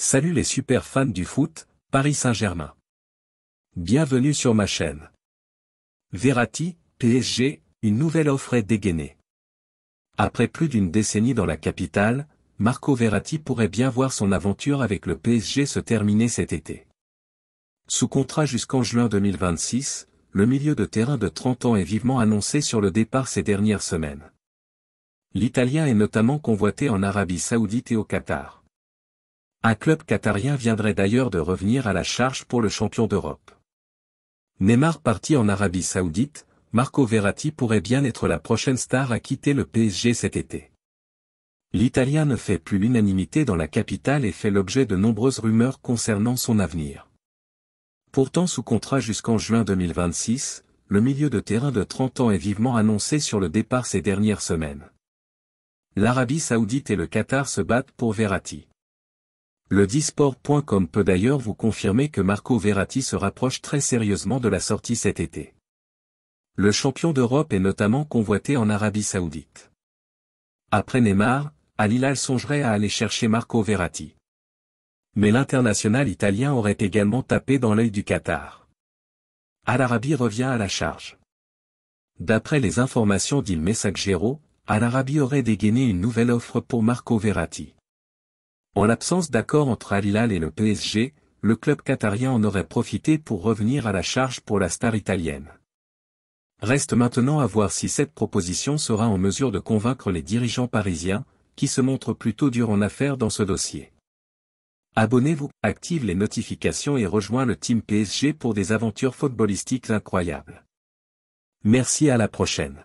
Salut les super fans du foot, Paris Saint-Germain. Bienvenue sur ma chaîne. Verratti, PSG, une nouvelle offre est dégainée. Après plus d'une décennie dans la capitale, Marco Verratti pourrait bien voir son aventure avec le PSG se terminer cet été. Sous contrat jusqu'en juin 2026, le milieu de terrain de 30 ans est vivement annoncé sur le départ ces dernières semaines. L'Italien est notamment convoité en Arabie Saoudite et au Qatar. Un club qatarien viendrait d'ailleurs de revenir à la charge pour le champion d'Europe. Neymar parti en Arabie Saoudite, Marco Verratti pourrait bien être la prochaine star à quitter le PSG cet été. L'Italien ne fait plus l'unanimité dans la capitale et fait l'objet de nombreuses rumeurs concernant son avenir. Pourtant sous contrat jusqu'en juin 2026, le milieu de terrain de 30 ans est vivement annoncé sur le départ ces dernières semaines. L'Arabie Saoudite et le Qatar se battent pour Verratti. Le Disport.com peut d'ailleurs vous confirmer que Marco Verratti se rapproche très sérieusement de la sortie cet été. Le champion d'Europe est notamment convoité en Arabie Saoudite. Après Neymar, Al songerait à aller chercher Marco Verratti. Mais l'international italien aurait également tapé dans l'œil du Qatar. Al Arabi revient à la charge. D'après les informations d'Il Messaggero, Al Arabi aurait dégainé une nouvelle offre pour Marco Verratti. En l'absence d'accord entre Al et le PSG, le club qatarien en aurait profité pour revenir à la charge pour la star italienne. Reste maintenant à voir si cette proposition sera en mesure de convaincre les dirigeants parisiens, qui se montrent plutôt durs en affaires dans ce dossier. Abonnez-vous, active les notifications et rejoins le team PSG pour des aventures footballistiques incroyables. Merci à la prochaine.